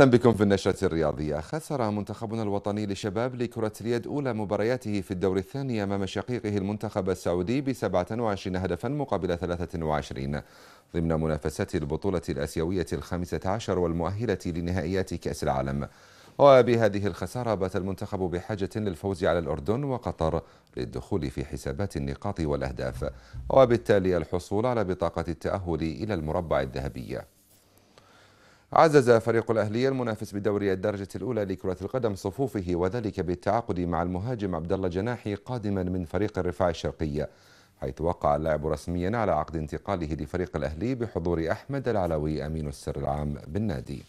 اهلا بكم في النشرة الرياضية خسر منتخبنا الوطني لشباب لكرة اليد أولى مبارياته في الدور الثاني أمام شقيقه المنتخب السعودي ب 27 هدفا مقابل 23 ضمن منافسات البطولة الآسيوية الخامسة عشر والمؤهلة لنهائيات كأس العالم وبهذه الخسارة بات المنتخب بحاجة للفوز على الأردن وقطر للدخول في حسابات النقاط والأهداف وبالتالي الحصول على بطاقة التأهل إلى المربع الذهبي عزز فريق الأهلي المنافس بدوري الدرجة الأولى لكرة القدم صفوفه وذلك بالتعاقد مع المهاجم عبد الله جناحي قادما من فريق الرفاع الشرقية حيث وقع اللاعب رسميا على عقد انتقاله لفريق الأهلي بحضور أحمد العلوي أمين السر العام بالنادي